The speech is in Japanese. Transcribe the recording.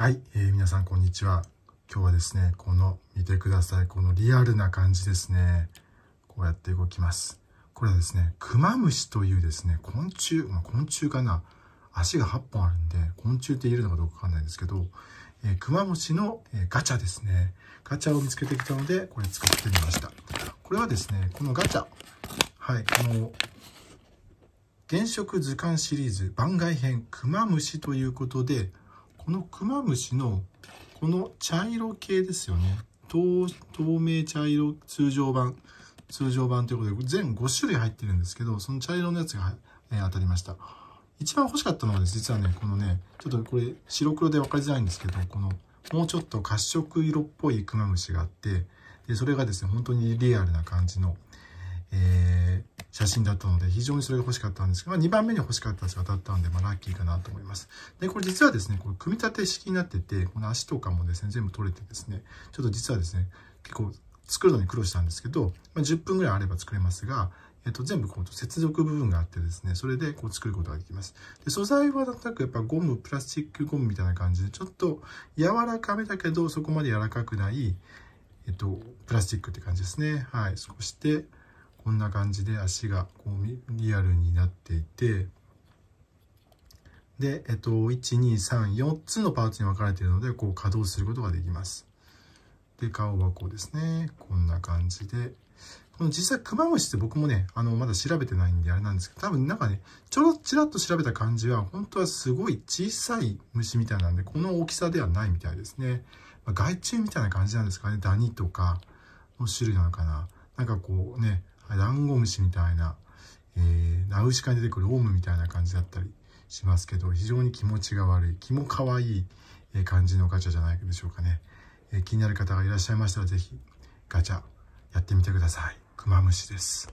はい、えー、皆さんこんにちは。今日はですね、この見てください。このリアルな感じですね。こうやって動きます。これはですね、クマムシというですね、昆虫、まあ、昆虫かな。足が8本あるんで、昆虫って言えるのかどうかわかんないんですけど、えー、クマムシの、えー、ガチャですね。ガチャを見つけてきたので、これ作ってみました。これはですね、このガチャ。はい、この、原色図鑑シリーズ番外編クマムシということで、このクマムシのこの茶色系ですよね透明茶色通常版通常版ということで全5種類入ってるんですけどその茶色のやつが、えー、当たりました一番欲しかったのはです実はねこのねちょっとこれ白黒で分かりづらいんですけどこのもうちょっと褐色色っぽいクマムシがあってでそれがですね本当にリアルな感じのえー、写真だったので、非常にそれが欲しかったんですけど、まあ、2番目に欲しかったやつが当たったんで、まあ、ラッキーかなと思います。で、これ実はですね、これ組み立て式になってて、この足とかもですね、全部取れてですね、ちょっと実はですね、結構作るのに苦労したんですけど、まあ、10分ぐらいあれば作れますが、えっと、全部こう接続部分があってですね、それでこう作ることができます。で素材はなんとなくやっぱゴム、プラスチックゴムみたいな感じで、ちょっと柔らかめだけど、そこまで柔らかくない、えっと、プラスチックって感じですね。はい。そして、こんな感じで足がこうリアルになっていてで、えっと、1234つのパーツに分かれているのでこう稼働することができます。で顔はこうですねこんな感じでこの実際クマムシって僕もねあのまだ調べてないんであれなんですけど多分なんかねちょろちらっと調べた感じは本当はすごい小さい虫みたいなんでこの大きさではないみたいですね、まあ、害虫みたいな感じなんですかねダニとかの種類なのかななんかこうねダンゴムシみたいな、えー、ナウシカに出てくるオウムみたいな感じだったりしますけど、非常に気持ちが悪い、気も可愛い感じのガチャじゃないでしょうかね。えー、気になる方がいらっしゃいましたら、ぜひガチャやってみてください。クマムシです。